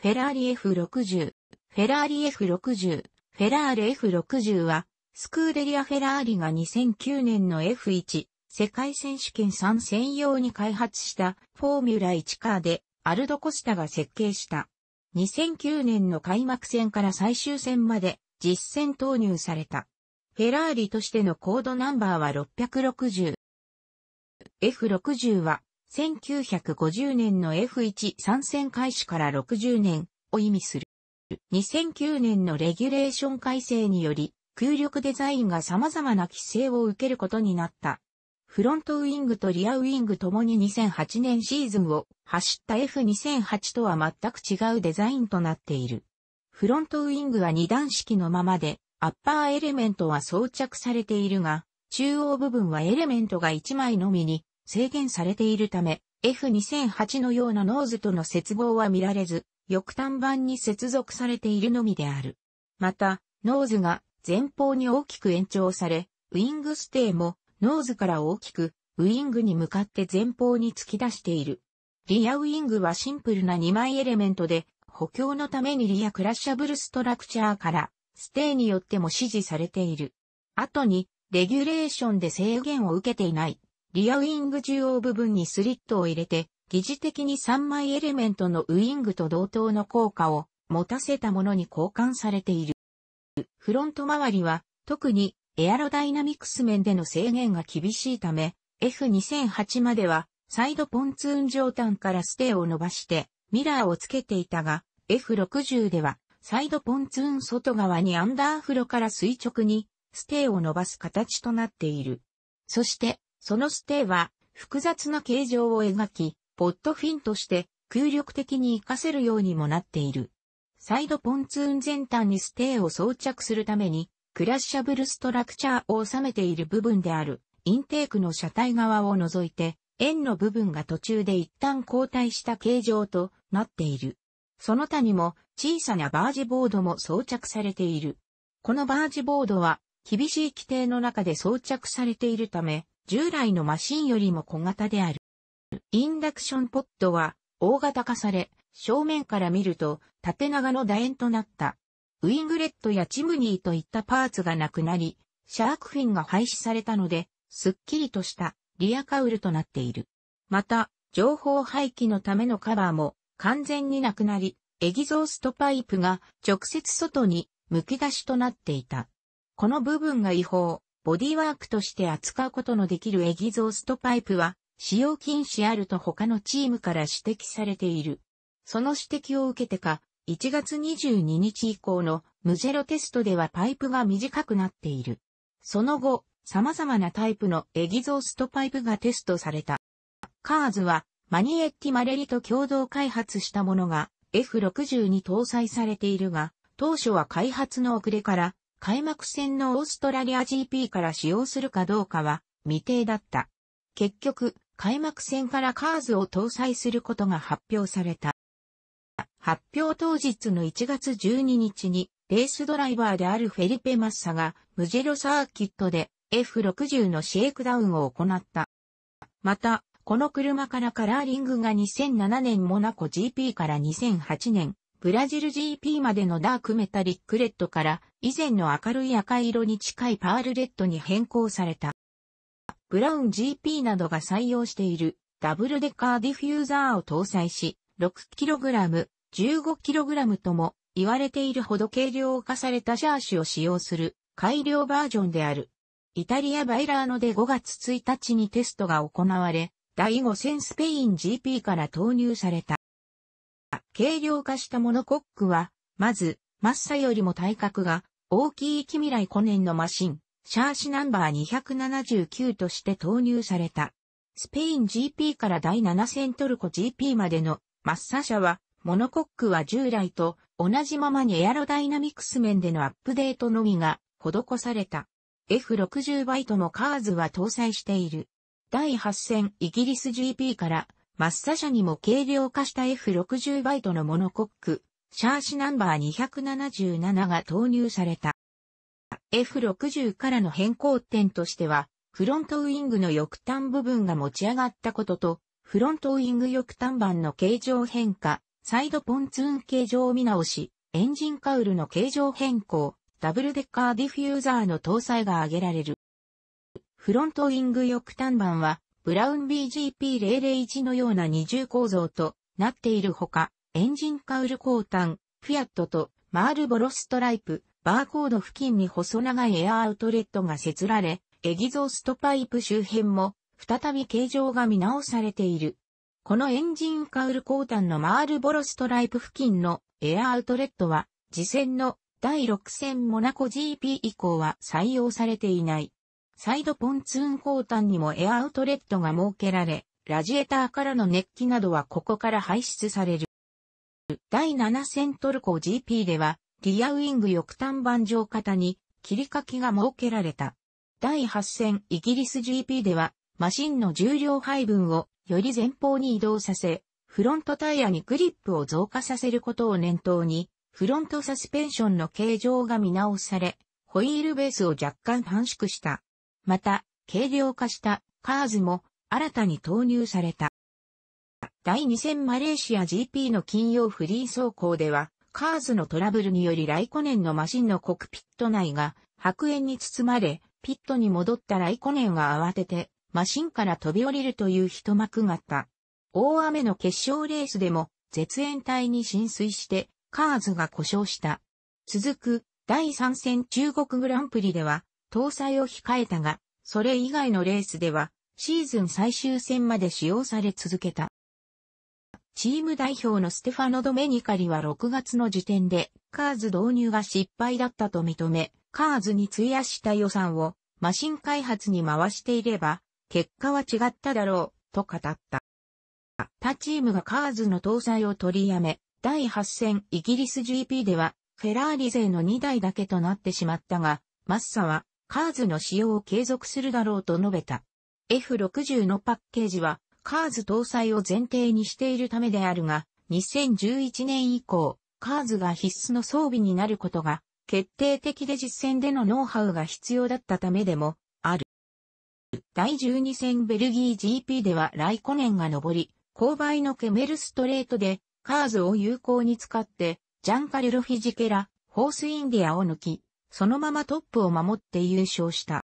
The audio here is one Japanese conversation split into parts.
フェラーリ F60、フェラーリ F60、フェラーレ F60 は、スクーデリア・フェラーリが2009年の F1 世界選手権3専用に開発したフォーミュラ1カーでアルド・コスタが設計した。2009年の開幕戦から最終戦まで実戦投入された。フェラーリとしてのコードナンバーは660。F60 は1950年の F1 参戦開始から60年を意味する。2009年のレギュレーション改正により、空力デザインが様々な規制を受けることになった。フロントウィングとリアウィングともに2008年シーズンを走った F2008 とは全く違うデザインとなっている。フロントウィングは二段式のままで、アッパーエレメントは装着されているが、中央部分はエレメントが1枚のみに制限されているため、F2008 のようなノーズとの接合は見られず、翼端板に接続されているのみである。また、ノーズが前方に大きく延長され、ウィングステーもノーズから大きくウィングに向かって前方に突き出している。リアウィングはシンプルな2枚エレメントで、補強のためにリアクラッシャブルストラクチャーからステーによっても支持されている。後にレギュレーションで制限を受けていないリアウィング中央部分にスリットを入れて、疑似的に3枚エレメントのウイングと同等の効果を持たせたものに交換されている。フロント周りは、特にエアロダイナミクス面での制限が厳しいため、F2008 まではサイドポンツーン上端からステーを伸ばしてミラーをつけていたが、F60 ではサイドポンツーン外側にアンダーフロから垂直にステーを伸ばす形となっている。そしてそのステーは複雑な形状を描き、ポットフィンとして空力的に活かせるようにもなっている。サイドポンツーン前端にステーを装着するために、クラッシャブルストラクチャーを収めている部分である、インテークの車体側を除いて、円の部分が途中で一旦後退した形状となっている。その他にも小さなバージボードも装着されている。このバージボードは厳しい規定の中で装着されているため、従来のマシンよりも小型である。インダクションポットは大型化され、正面から見ると縦長の楕円となった。ウィングレットやチムニーといったパーツがなくなり、シャークフィンが廃止されたので、すっきりとしたリアカウルとなっている。また、情報廃棄のためのカバーも完全になくなり、エギゾーストパイプが直接外に剥き出しとなっていた。この部分が違法、ボディワークとして扱うことのできるエギゾーストパイプは、使用禁止あると他のチームから指摘されている。その指摘を受けてか、1月22日以降のムジェロテストではパイプが短くなっている。その後、様々なタイプのエギゾーストパイプがテストされた。カーズは、マニエッティ・マレリと共同開発したものが F60 に搭載されているが、当初は開発の遅れから開幕戦のオーストラリア GP から使用するかどうかは未定だった。結局、開幕戦からカーズを搭載することが発表された。発表当日の1月12日に、レースドライバーであるフェリペ・マッサが、ムジェロサーキットで F60 のシェイクダウンを行った。また、この車からカラーリングが2007年モナコ GP から2008年ブラジル GP までのダークメタリックレッドから以前の明るい赤色に近いパールレッドに変更された。ブラウン GP などが採用しているダブルデカーディフューザーを搭載し、6kg、15kg とも言われているほど軽量化されたシャーシを使用する改良バージョンである。イタリアバイラーノで5月1日にテストが行われ、第5戦スペイン GP から投入された。軽量化したモノコックは、まず、マッサよりも体格が大きい近未来5年のマシン、シャーシナンバー279として投入された。スペイン GP から第7戦トルコ GP までのマッサ社は、モノコックは従来と同じままにエアロダイナミクス面でのアップデートのみが施された。F60 バイトのカーズは搭載している。第8戦イギリス GP からマッサ社にも軽量化した F60 バイトのモノコック、シャーシナンバー277が投入された。F60 からの変更点としては、フロントウイングの翼端部分が持ち上がったことと、フロントウイング翼端板の形状変化、サイドポンツーン形状見直し、エンジンカウルの形状変更、ダブルデッカーディフューザーの搭載が挙げられる。フロントウィング翼端板はブラウン BGP001 のような二重構造となっているほか、エンジンカウル鋼炭、フィアットとマールボロストライプ、バーコード付近に細長いエアアウトレットが設られ、エギゾーストパイプ周辺も再び形状が見直されている。このエンジンカウル鋼炭のマールボロストライプ付近のエアアウトレットは、次戦の第6戦モナコ GP 以降は採用されていない。サイドポンツーン砲端にもエアアウトレットが設けられ、ラジエーターからの熱気などはここから排出される。第7戦トルコ GP では、リアウィング翼端板上型に切り欠きが設けられた。第8戦イギリス GP では、マシンの重量配分をより前方に移動させ、フロントタイヤにグリップを増加させることを念頭に、フロントサスペンションの形状が見直され、ホイールベースを若干短縮した。また、軽量化したカーズも新たに投入された。第2戦マレーシア GP の金曜フリー走行では、カーズのトラブルによりライコネンのマシンのコクピット内が白煙に包まれ、ピットに戻ったライコネンは慌てて、マシンから飛び降りるという一幕があった。大雨の決勝レースでも、絶縁体に浸水して、カーズが故障した。続く、第3戦中国グランプリでは、搭載を控えたが、それ以外のレースでは、シーズン最終戦まで使用され続けた。チーム代表のステファノ・ドメニカリは6月の時点で、カーズ導入が失敗だったと認め、カーズに費やした予算をマシン開発に回していれば、結果は違っただろう、と語った。他チームがカーズの搭載を取りやめ、第8戦イギリス GP では、フェラーリ勢の2台だけとなってしまったが、マッサはカーズの使用を継続するだろうと述べた。F60 のパッケージは、カーズ搭載を前提にしているためであるが、2011年以降、カーズが必須の装備になることが、決定的で実践でのノウハウが必要だったためでも、ある。第12戦ベルギー GP ではライコネンが上り、勾配のケメルストレートで、カーズを有効に使って、ジャンカルロフィジケラ、ホースインディアを抜き、そのままトップを守って優勝した。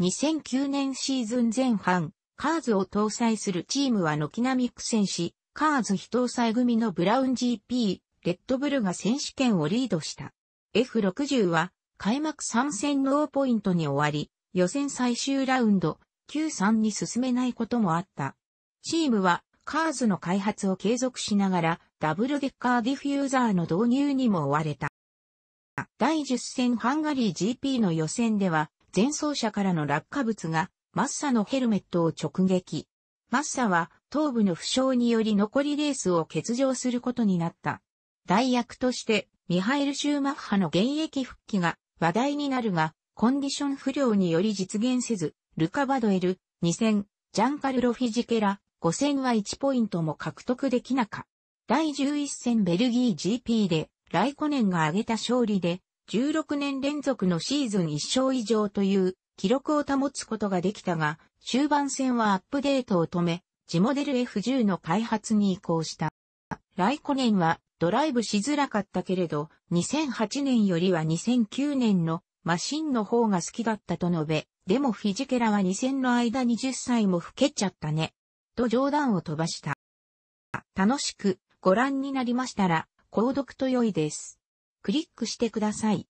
2009年シーズン前半、カーズを搭載するチームは軒並み苦戦し、カーズ非搭載組のブラウン GP、レッドブルが選手権をリードした。F60 は開幕3戦ノーポイントに終わり、予選最終ラウンド9-3に進めないこともあった。チームはカーズの開発を継続しながらダブルデッカーディフューザーの導入にも追われた。第10戦ハンガリー GP の予選では、前走者からの落下物が、マッサのヘルメットを直撃。マッサは、頭部の負傷により残りレースを欠場することになった。代役として、ミハエル・シューマッハの現役復帰が話題になるが、コンディション不良により実現せず、ルカ・バドエル、2000、ジャンカルロ・フィジケラ、5000は1ポイントも獲得できなか。第11戦ベルギー GP で、ライコネンが挙げた勝利で、16年連続のシーズン1勝以上という記録を保つことができたが、終盤戦はアップデートを止め、ジモデル F10 の開発に移行した。ライコネンはドライブしづらかったけれど、2008年よりは2009年のマシンの方が好きだったと述べ、でもフィジケラは2000の間1 0歳も老けちゃったね、と冗談を飛ばした。楽しくご覧になりましたら、購読と良いです。クリックしてください。